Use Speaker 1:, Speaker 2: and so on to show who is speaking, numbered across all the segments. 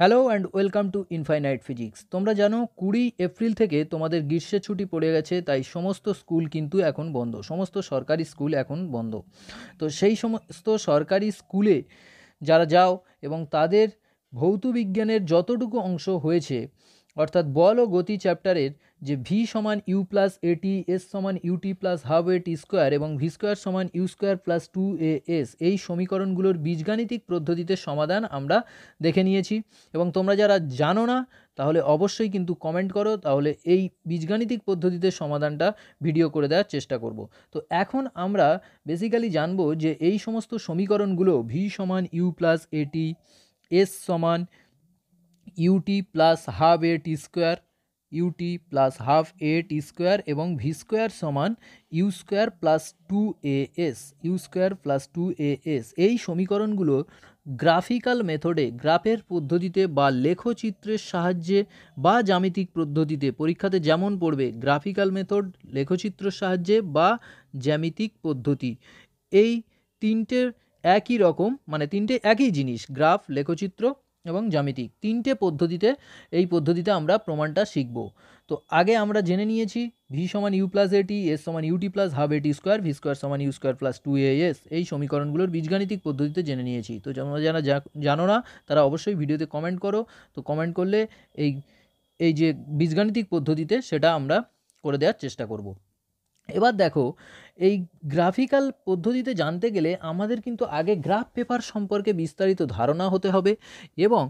Speaker 1: hello and welcome to infinite physics তোমরা জানো কুড়ি এপ্রিল থেকে তোমাদের গ্রীষ্মের ছুটি পড়ে গেছে তাই সমস্ত স্কুল কিন্তু এখন বন্ধ সমস্ত সরকারি স্কুল এখন বন্ধ তো সেই সমস্ত সরকারি স্কুলে যারা যাও এবং তাদের ভৌত বিজ্ঞানের যতটুকু অংশ হয়েছে অর্থাৎ বল ও গতি চ্যাপ্টারের যে ভি সমান ইউ প্লাস এটি এস সমান U T plus half A T square এবং ভি স্কোয়ার সমান U square plus two A S এই সমীকরণগুলোর বীজগাণিতিক পদ্ধতিতে সমাধান আমরা দেখে নিয়েছি এবং তোমরা যারা জানো না তাহলে অবশ্যই কিন্তু কমেন্ট করো তাহলে এই বীজগাণিতিক পদ্ধতিতে সমাধানটা ভিডিও করে দেওয়ার চেষ্টা করব তো এখন আমরা বেসিক্যালি জানব যে এই সমস্ত সমীকরণগুলো ভি সমান ইউ প্লাস এটি এস সমান U T plus half A T square U T plus half A T square এবং ভি স্কোয়ার সমান U square plus two A S U square plus two A S এই সমীকরণগুলো graphical মেথডে গ্রাফের পদ্ধতিতে বা লেখচিত্রের সাহায্যে বা জ্যামিতিক পদ্ধতিতে পরীক্ষাতে যেমন পড়বে গ্রাফিক্যাল মেথড লেখচিত্রের সাহায্যে বা জ্যামিতিক পদ্ধতি এই তিনটের একই রকম মানে তিনটে একই জিনিস গ্রাফ লেখচিত্র এবং জ্যামিতিক তিনটে পদ্ধতিতে এই পদ্ধতিতে আমরা প্রমাণটা শিখব তো আগে আমরা জেনে নিয়েছি ভি সমান ইউ প্লাস এটি এস সমান U T plus half A T square V square সমান U square plus two A S এই সমীকরণগুলোর বীজগাণিতিক পদ্ধতিতে জেনে নিয়েছি তো যারা যারা জানো না তারা অবশ্যই ভিডিওতে কমেন্ট করো তো কমেন্ট করলে এই এই যে বীজগাণিতিক পদ্ধতিতে সেটা আমরা করে দেওয়ার চেষ্টা করব এবার দেখো এই গ্রাফিক্যাল পদ্ধতিতে জানতে গেলে আমাদের কিন্তু আগে গ্রাফ পেপার সম্পর্কে বিস্তারিত ধারণা হতে হবে এবং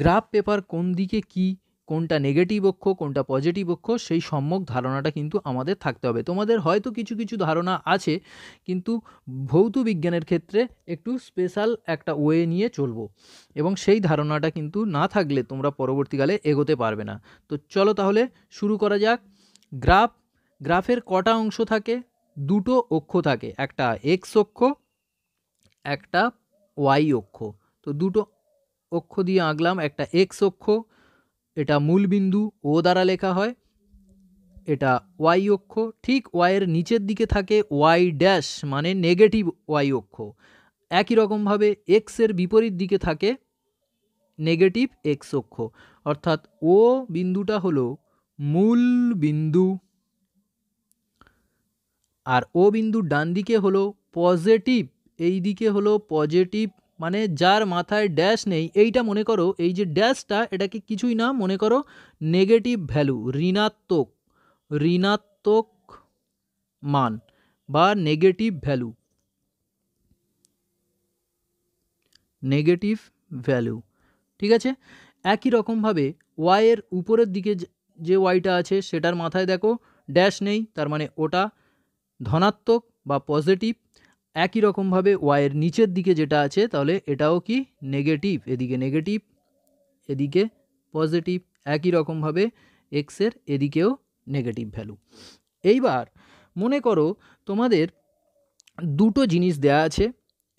Speaker 1: গ্রাফ পেপার কোন দিকে কি কোনটা নেগেটিভ অক্ষ কোনটা পজিটিভ অক্ষ সেই সম্যক ধারণাটা কিন্তু আমাদের থাকতে হবে তোমাদের হয়তো কিছু কিছু ধারণা আছে কিন্তু ভৌত বিজ্ঞানের ক্ষেত্রে একটু স্পেশাল একটা ওয়ে নিয়ে চলবো এবং সেই ধারণাটা কিন্তু না থাকলে তোমরা পরবর্তীকালে এগোতে পারবে না তো চলো তাহলে শুরু করা যাক গ্রাফ গ্রাফের কটা অংশ থাকে দুটো অক্ষ থাকে একটা এক্স অক্ষ একটা ওয়াই অক্ষ তো দুটো অক্ষ দিয়ে আঁকলাম একটা এক্স অক্ষ এটা মূলবিন্দু ও দ্বারা লেখা হয় এটা ওয়াই অক্ষ ঠিক ওয়াইয়ের নিচের দিকে থাকে ওয়াই ড্যাশ মানে নেগেটিভ ওয়াই অক্ষ একই রকমভাবে এক্সের বিপরীত দিকে থাকে নেগেটিভ এক্স অক্ষ অর্থাৎ ও বিন্দুটা হলো মূল বিন্দু আর ও বিন্দু ডান দিকে হলো পজিটিভ এই দিকে হলো পজিটিভ মানে যার মাথায় ড্যাশ নেই এইটা মনে করো এই যে ড্যাশটা এটাকে কিছুই না মনে করো নেগেটিভ ভ্যালু ঋণাত্মক ঋণাত্মক মান বা নেগেটিভ ভ্যালু নেগেটিভ ভ্যালু ঠিক আছে একই রকমভাবে ওয়াইয়ের উপরের দিকে যে ওয়াইটা আছে সেটার মাথায় দেখো ড্যাশ নেই তার মানে ওটা ধনাত্মক বা পজিটিভ একই রকমভাবে ওয়াইয়ের নিচের দিকে যেটা আছে তাহলে এটাও কি নেগেটিভ এদিকে নেগেটিভ এদিকে পজিটিভ একই রকমভাবে এক্সের এদিকেও নেগেটিভ ভ্যালু এইবার মনে করো তোমাদের দুটো জিনিস দেয়া আছে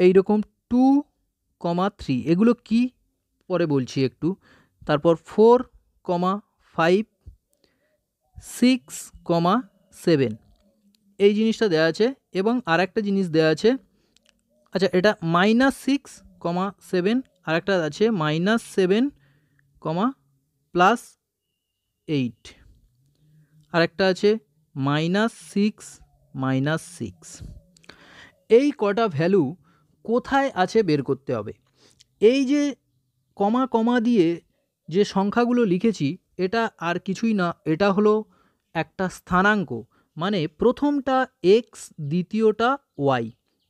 Speaker 1: এই রকম টু কমা থ্রি এগুলো কি পরে বলছি একটু তারপর four comma five six comma seven এই জিনিসটা দেওয়া আছে এবং আর একটা জিনিস দেওয়া আছে আচ্ছা এটা মাইনাস সিক্স কমা সেভেন আর একটা আছে minus seven comma plus eight আর একটা আছে মাইনাস সিক্স মাইনাস সিক্স এই কটা ভ্যালু কোথায় আছে বের করতে হবে এই যে কমা কমা দিয়ে যে সংখ্যাগুলো লিখেছি এটা আর কিছুই না এটা হলো একটা স্থানাঙ্ক মানে প্রথমটা এক্স দ্বিতীয়টা ওয়াই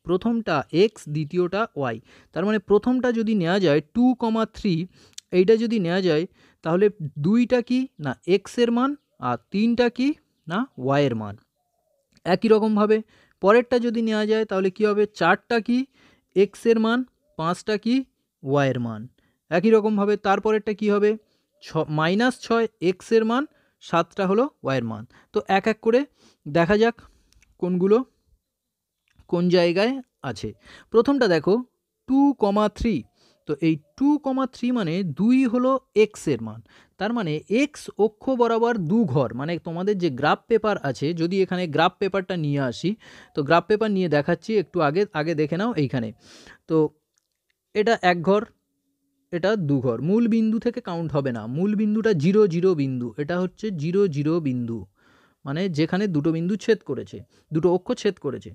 Speaker 1: প্রথমটা এক্স দ্বিতীয়টা ওয়াই তার মানে প্রথমটা যদি নেওয়া যায় টু কমা থ্রি এইটা যদি নেওয়া যায় তাহলে দুইটা কি না এক্সের মান আর তিনটা কি না ওয়াইয়ের মান একই রকমভাবে পরেরটা যদি নেওয়া যায় তাহলে কি হবে চারটা কি এক্সের মান পাঁচটা কি ওয়াইয়ের মান একই রকমভাবে তারপরেরটা কি হবে ছ মাইনাস ছয় এক্সের মান সাতটা হলো ওয়াইয়ের মান তো এক এক করে দেখা যাক কোনগুলো কোন জায়গায় আছে প্রথমটা দেখো টু কমা থ্রি তো এই টু কমা থ্রি মানে দুই হলো এক্সের মান তার মানে এক্স অক্ষ বরাবর দু ঘর মানে তোমাদের যে গ্রাফ পেপার আছে যদি এখানে গ্রাফ পেপারটা নিয়ে আসি তো গ্রাফ পেপার নিয়ে দেখাচ্ছি একটু আগে আগে দেখে নাও এইখানে তো এটা এক ঘর এটা দুঘর মূল বিন্দু থেকে কাউন্ট হবে না মূল বিন্দুটা জিরো জিরো বিন্দু এটা হচ্ছে জিরো জিরো বিন্দু মানে যেখানে দুটো বিন্দু ছেদ করেছে দুটো অক্ষ ছেদ করেছে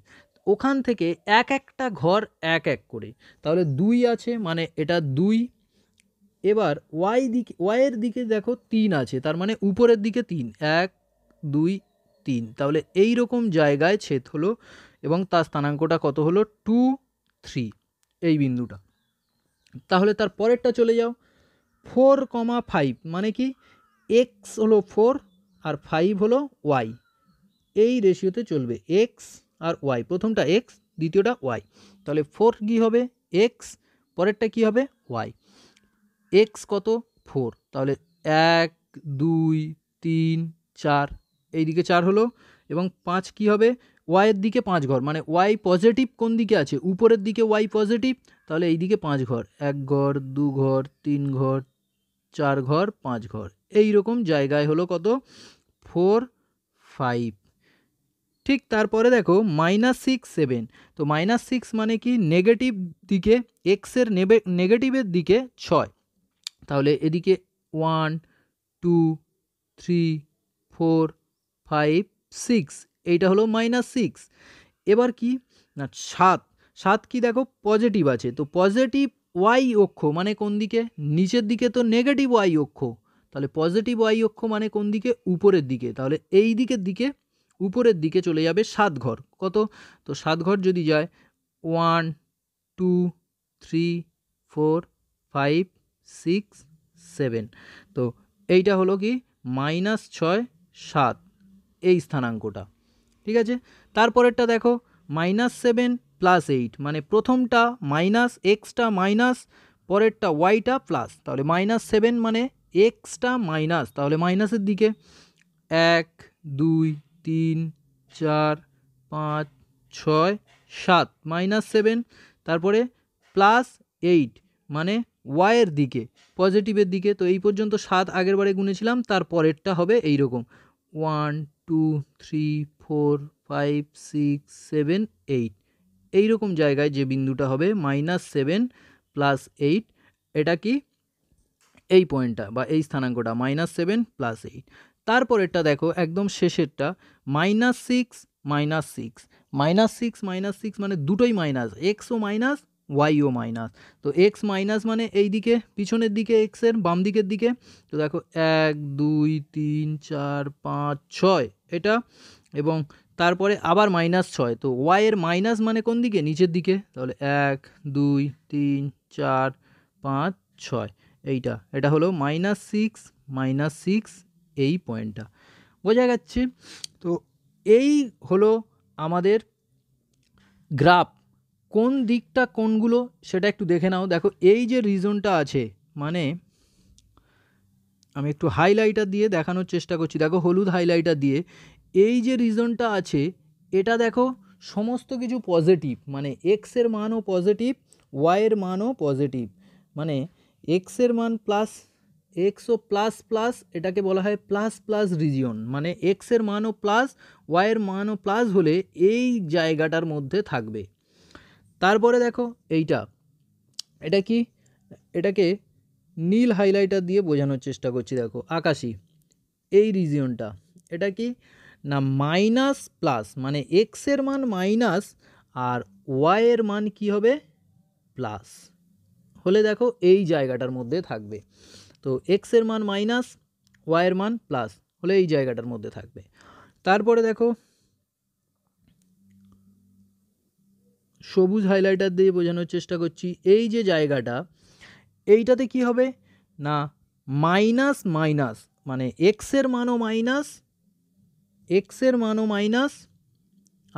Speaker 1: ওখান থেকে এক একটা ঘর এক এক করে তাহলে দুই আছে মানে এটা দুই এবার ওয়াই দিকে ওয়াইয়ের দিকে দেখো তিন আছে তার মানে উপরের দিকে তিন এক দুই তিন তাহলে এই রকম জায়গায় ছেদ হলো এবং তার স্থানাঙ্কটা কত হলো টু থ্রি এই বিন্দুটা তাহলে তার পরেরটা চলে যাও ফোর কমা ফাইভ মানে কি এক্স হলো ফোর আর ফাইভ হলো ওয়াই এই রেশিওতে চলবে এক্স আর ওয়াই প্রথমটা এক্স দ্বিতীয়টা ওয়াই তাহলে ফোর কী হবে এক্স পরেরটা কি হবে ওয়াই এক্স কত ফোর তাহলে এক দুই তিন চার এইদিকে চার হলো এবং পাঁচ কি হবে ওয়াইয়ের দিকে পাঁচ ঘর মানে ওয়াই পজিটিভ কোন দিকে আছে উপরের দিকে ওয়াই পজিটিভ তাহলে এই দিকে পাঁচ ঘর এক ঘর দু ঘর তিন ঘর চার ঘর পাঁচ ঘর এই রকম জায়গায় হলো কত ফোর ফাইভ ঠিক তারপরে দেখো মাইনাস সিক্স সেভেন তো মাইনাস সিক্স মানে কি নেগেটিভ দিকে এক্সের নেবে নেগেটিভের দিকে ছয় তাহলে এদিকে one two three four five six এইটা হলো মাইনাস সিক্স এবার কি না সাত সাত কি দেখো পজিটিভ আছে তো পজিটিভ ওয়াই অক্ষ মানে কোন দিকে নিচের দিকে তো নেগেটিভ ওয়াই অক্ষ তাহলে পজিটিভ ওয়াই অক্ষ মানে কোন দিকে উপরের দিকে তাহলে এই দিকের দিকে উপরের দিকে চলে যাবে সাত ঘর কত তো সাত ঘর যদি যায় one two three four five six seven তো এইটা হলো কি মাইনাস ছয় সাত এই স্থানাঙ্কটা ঠিক আছে তারপরেরটা দেখো মাইনাস সেভেন প্লাস এইট মানে প্রথমটা মাইনাস এক্সটা মাইনাস পরেরটা ওয়াইটা প্লাস তাহলে মাইনাস সেভেন মানে এক্সটা মাইনাস তাহলে মাইনাসের দিকে এক দুই তিন চার পাঁচ ছয় সাত মাইনাস সেভেন তারপরে প্লাস এইট মানে ওয়াইয়ের দিকে পজিটিভের দিকে তো এই পর্যন্ত সাত আগেরবারে গুনেছিলাম তার পরেরটা হবে এই রকম one two three four five six seven eight এই রকম জায়গায় যে বিন্দুটা হবে মাইনাস সেভেন প্লাস এইট এটা কি এই পয়েন্টটা বা এই স্থানাঙ্কটা মাইনাস সেভেন প্লাস এইট তারপরেরটা দেখো একদম শেষেরটা minus six minus six minus six minus six মানে দুটোই মাইনাস এক্সও মাইনাস ওয়াইও মাইনাস তো এক্স মাইনাস মানে এই দিকে পিছনের দিকে এক্সের বাম দিকের দিকে তো দেখো এক দুই তিন চার পাঁচ ছয় এটা এবং তারপরে আবার মাইনাস ছয় তো ওয়াইয়ের মাইনাস মানে কোন দিকে নিচের দিকে তাহলে এক দুই তিন চার পাঁচ ছয় এইটা এটা হলো মাইনাস সিক্স মাইনাস সিক্স এই পয়েন্টটা বোঝা যাচ্ছে তো এই হলো আমাদের গ্রাফ কোন দিকটা কোনগুলো সেটা একটু দেখে নাও দেখো এই যে রিজনটা আছে মানে আমি একটু হাইলাইটার দিয়ে দেখানোর চেষ্টা করছি দেখো হলুদ হাইলাইটার দিয়ে এই যে রিজনটা আছে এটা দেখো সমস্ত কিছু পজিটিভ মানে এক্সের মানও পজিটিভ ওয়াইয়ের মানও পজিটিভ মানে এক্সের মান প্লাস এক্সও প্লাস প্লাস এটাকে বলা হয় প্লাস প্লাস রিজিয়ন মানে এক্সের মানও প্লাস ওয়াইয়ের মানও প্লাস হলে এই জায়গাটার মধ্যে থাকবে তারপরে দেখো এইটা এটা কি এটাকে নীল হাইলাইটার দিয়ে বোঝানোর চেষ্টা করছি দেখো আকাশি এই রিজিয়নটা এটা কি না মাইনাস প্লাস মানে এক্সের মান মাইনাস আর ওয়াইয়ের মান কি হবে প্লাস হলে দেখো এই জায়গাটার মধ্যে থাকবে তো এক্সের মান মাইনাস ওয়াইয়ের মান প্লাস হলে এই জায়গাটার মধ্যে থাকবে তারপরে দেখো সবুজ হাইলাইটার দিয়ে বোঝানোর চেষ্টা করছি এই যে জায়গাটা এইটাতে কি হবে না মাইনাস মাইনাস মানে এক্সের মানও মাইনাস এক্সের মানও মাইনাস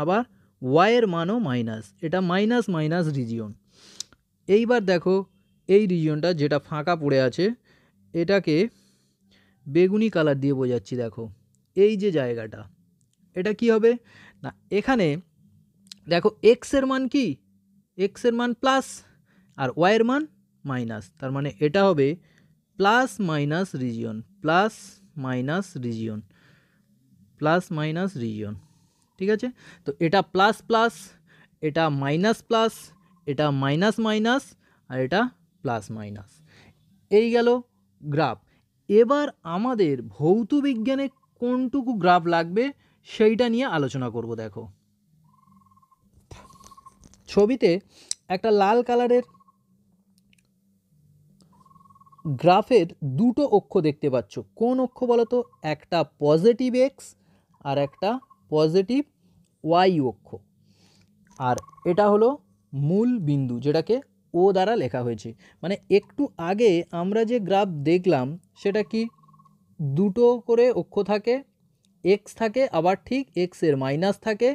Speaker 1: আবার ওয়াইয়ের মানও মাইনাস এটা মাইনাস মাইনাস রিজিয়ন এইবার দেখো এই রিজিয়নটা যেটা ফাঁকা পড়ে আছে এটাকে বেগুনি কালার দিয়ে বোঝাচ্ছি দেখো এই যে জায়গাটা এটা কি হবে না এখানে দেখো এক্সের মান কি এক্সের মান প্লাস আর ওয়াইয়ের মান মাইনাস তার মানে এটা হবে plus minus region plus minus region plus minus region ঠিক আছে তো এটা প্লাস প্লাস এটা মাইনাস প্লাস এটা মাইনাস মাইনাস আর এটা প্লাস মাইনাস এই গেল গ্রাফ এবার আমাদের ভৌত কোনটুকু গ্রাফ লাগবে সেইটা নিয়ে আলোচনা করব দেখো ছবিতে একটা লাল কালারের গ্রাফের দুটো অক্ষ দেখতে পাচ্ছ কোন অক্ষ বলো তো একটা পজিটিভ এক্স আর একটা পজিটিভ ওয়াই অক্ষ আর এটা হলো মূল বিন্দু যেটাকে ও দ্বারা লেখা হয়েছে মানে একটু আগে আমরা যে গ্রাফ দেখলাম সেটা কি দুটো করে অক্ষ থাকে এক্স থাকে আবার ঠিক এক্সের মাইনাস থাকে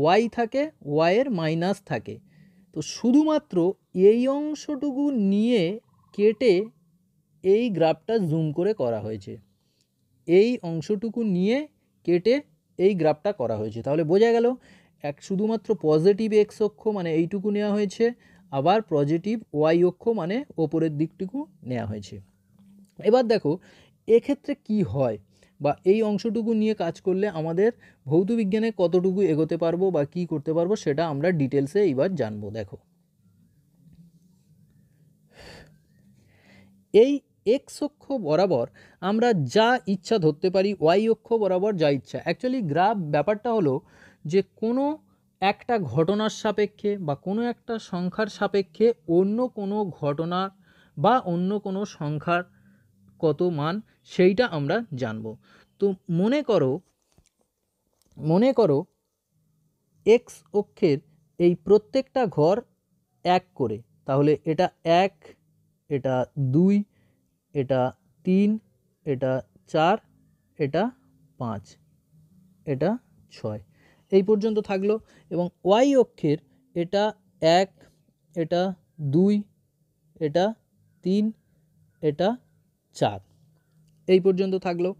Speaker 1: ওয়াই থাকে ওয়াইয়ের মাইনাস থাকে তো শুধুমাত্র এই অংশটুকু নিয়ে কেটে এই গ্রাফটা জুম করে করা হয়েছে এই অংশটুকু নিয়ে কেটে এই গ্রাফটা করা হয়েছে তাহলে বোঝা গেল এক শুধুমাত্র পজিটিভ এক্স অক্ষ মানে এইটুকু নেওয়া হয়েছে আবার পজিটিভ ওয়াই অক্ষ মানে ওপরের দিকটুকু নেওয়া হয়েছে এবার দেখো এক্ষেত্রে কি হয় বা এই অংশটুকু নিয়ে কাজ করলে আমাদের ভৌতবিজ্ঞানে কতটুকু এগোতে পারবো বা কি করতে পারবো সেটা আমরা ডিটেলসে এইবার জানবো দেখো এই এক্স অক্ষ বরাবর আমরা যা ইচ্ছা ধরতে পারি ওয়াই অক্ষ বরাবর যা ইচ্ছা অ্যাকচুয়ালি গ্রাফ ব্যাপারটা হলো যে কোনো একটা ঘটনার সাপেক্ষে বা কোনো একটা সংখ্যার সাপেক্ষে অন্য কোনো ঘটনা বা অন্য কোনো সংখ্যার কত মান সেইটা আমরা জানব তো মনে করো মনে করো এক্স অক্ষের এই প্রত্যেকটা ঘর এক করে তাহলে এটা এক এটা দুই এটা তিন এটা চার এটা পাঁচ এটা ছয় এই পর্যন্ত থাকলো এবং ওয়াই অক্ষের এটা এক এটা দুই এটা তিন এটা চার এই পর্যন্ত থাকলো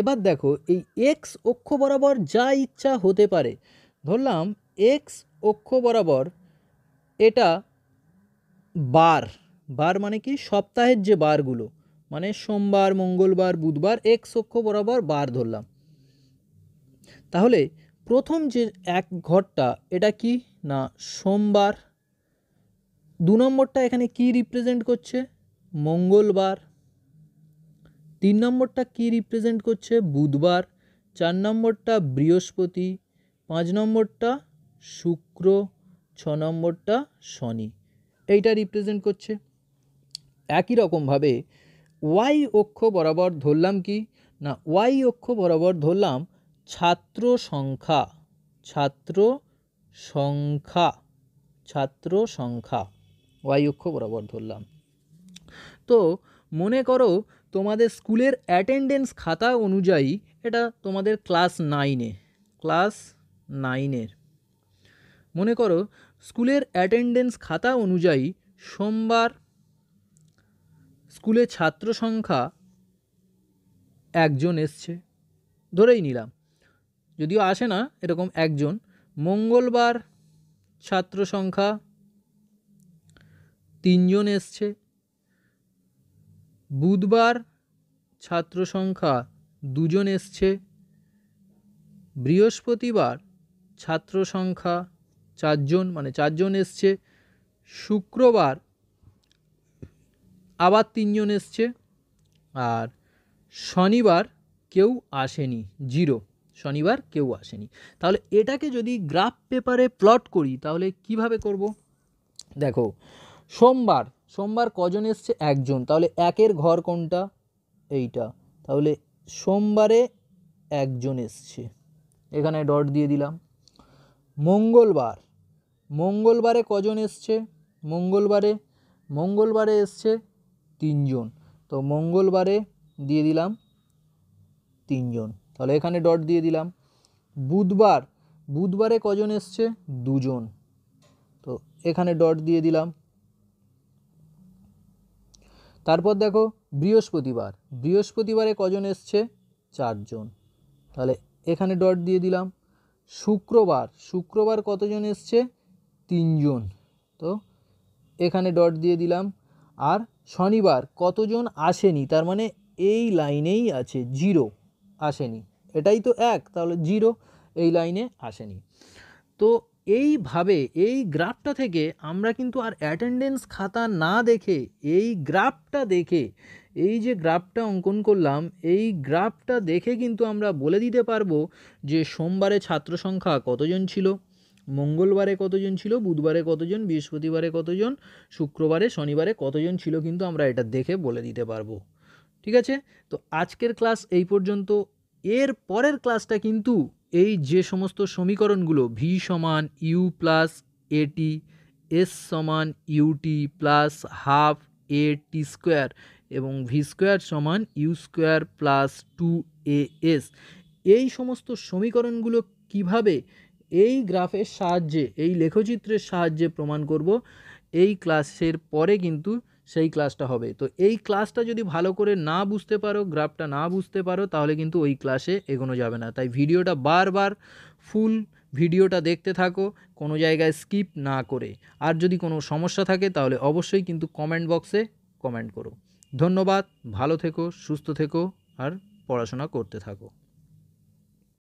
Speaker 1: এবার দেখো এই এক্স অক্ষ বরাবর যা ইচ্ছা হতে পারে ধরলাম এক্স অক্ষ বরাবর এটা বার বার মানে কি সপ্তাহের যে বারগুলো মানে সোমবার মঙ্গলবার বুধবার এক সক্ষ বরাবর বার ধরলাম তাহলে প্রথম যে এক ঘরটা এটা কি না সোমবার দু নম্বরটা এখানে কি রিপ্রেজেন্ট করছে মঙ্গলবার তিন নম্বরটা কি রিপ্রেজেন্ট করছে বুধবার চার নম্বরটা বৃহস্পতি পাঁচ নম্বরটা শুক্র ছ নম্বরটা শনি এইটা রিপ্রেজেন্ট করছে একই রকমভাবে ওয়াই অক্ষ বরাবর ধরলাম কি না ওয়াই অক্ষ বরাবর ধরলাম ছাত্র সংখ্যা ছাত্র সংখ্যা ছাত্র সংখ্যা ওয়াই অক্ষ বরাবর ধরলাম তো মনে করো তোমাদের স্কুলের অ্যাটেন্ডেন্স খাতা অনুযায়ী এটা তোমাদের ক্লাস নাইনে ক্লাস নাইনের মনে করো স্কুলের অ্যাটেন্ডেন্স খাতা অনুযায়ী সোমবার স্কুলে ছাত্র সংখ্যা একজন এসছে ধরেই নিলাম যদিও আসে না এরকম একজন মঙ্গলবার ছাত্র সংখ্যা তিনজন এসছে বুধবার ছাত্র সংখ্যা দুজন এসছে বৃহস্পতিবার ছাত্র সংখ্যা চারজন মানে চারজন এসছে শুক্রবার আবার তিনজন এসছে আর শনিবার কেউ আসেনি জিরো শনিবার কেউ আসেনি তাহলে এটাকে যদি গ্রাফ পেপারে প্লট করি তাহলে কিভাবে করব দেখো সোমবার সোমবার কজন এসছে একজন তাহলে একের ঘর কোনটা এইটা তাহলে সোমবারে একজন এসছে এখানে ডট দিয়ে দিলাম মঙ্গলবার মঙ্গলবারে কজন এসছে মঙ্গলবারে মঙ্গলবারে এসছে তিনজন তো মঙ্গলবারে দিয়ে দিলাম তিনজন তাহলে এখানে ডট দিয়ে দিলাম বুধবার বুধবারে কজন এসছে দুজন তো এখানে ডট দিয়ে দিলাম তারপর দেখো বৃহস্পতিবার বৃহস্পতিবারে কজন এসছে চারজন তাহলে এখানে ডট দিয়ে দিলাম শুক্রবার শুক্রবার কতজন এসছে তিনজন তো এখানে ডট দিয়ে দিলাম আর শনিবার কতজন আসেনি তার মানে এই লাইনেই আছে জিরো আসেনি এটাই তো এক তাহলে জিরো এই লাইনে আসেনি তো এইভাবে এই গ্রাফটা থেকে আমরা কিন্তু আর অ্যাটেন্ডেন্স খাতা না দেখে এই গ্রাফটা দেখে এই যে গ্রাফটা অঙ্কন করলাম এই গ্রাফটা দেখে কিন্তু আমরা বলে দিতে পারবো যে সোমবারে ছাত্র সংখ্যা কতজন ছিল মঙ্গলবারে কতজন ছিল বুধবারে কতজন বৃহস্পতিবারে কতজন শুক্রবারে শনিবারে কতজন ছিল কিন্তু আমরা এটা দেখে বলে দিতে পারবো ঠিক আছে তো আজকের ক্লাস এই পর্যন্ত এর পরের ক্লাসটা কিন্তু এই যে সমস্ত সমীকরণগুলো ভি সমান ইউ প্লাস এটি এস সমান U T plus half A T square এবং ভি স্কোয়ার সমান U square plus two A S এই সমস্ত সমীকরণগুলো কিভাবে এই গ্রাফের সাহায্যে এই লেখচিত্রের সাহায্যে প্রমাণ করব এই ক্লাসের পরে কিন্তু সেই ক্লাসটা হবে তো এই ক্লাসটা যদি ভালো করে না বুঝতে পারো গ্রাফটা না বুঝতে পারো তাহলে কিন্তু ওই ক্লাসে এগোনো যাবে না তাই ভিডিওটা বারবার ফুল ভিডিওটা দেখতে থাকো কোনো জায়গায় স্কিপ না করে আর যদি কোনো সমস্যা থাকে তাহলে অবশ্যই কিন্তু কমেন্ট বক্সে কমেন্ট করো ধন্যবাদ ভালো থেকো সুস্থ থেকো আর পড়াশোনা করতে থাকো